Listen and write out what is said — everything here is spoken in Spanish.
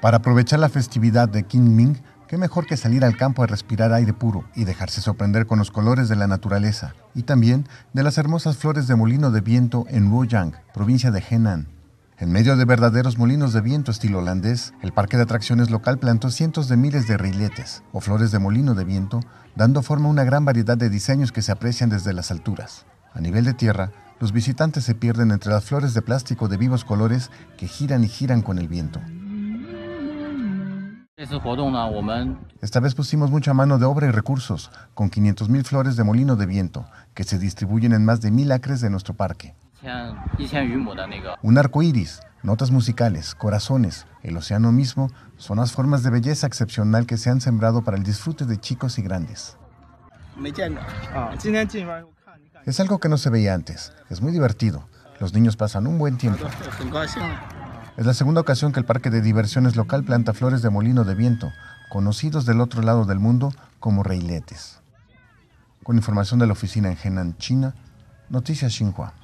Para aprovechar la festividad de Qingming, qué mejor que salir al campo a respirar aire puro y dejarse sorprender con los colores de la naturaleza y también de las hermosas flores de molino de viento en Wuyang, provincia de Henan. En medio de verdaderos molinos de viento estilo holandés, el parque de atracciones local plantó cientos de miles de rilletes, o flores de molino de viento, dando forma a una gran variedad de diseños que se aprecian desde las alturas. A nivel de tierra, los visitantes se pierden entre las flores de plástico de vivos colores que giran y giran con el viento. Esta vez pusimos mucha mano de obra y recursos, con 500.000 flores de molino de viento, que se distribuyen en más de mil acres de nuestro parque. Un arco iris, notas musicales, corazones, el océano mismo, son las formas de belleza excepcional que se han sembrado para el disfrute de chicos y grandes. Ah. Es algo que no se veía antes, es muy divertido, los niños pasan un buen tiempo. Es la segunda ocasión que el parque de diversiones local planta flores de molino de viento, conocidos del otro lado del mundo como reiletes. Con información de la oficina en Henan, China, Noticias Xinhua.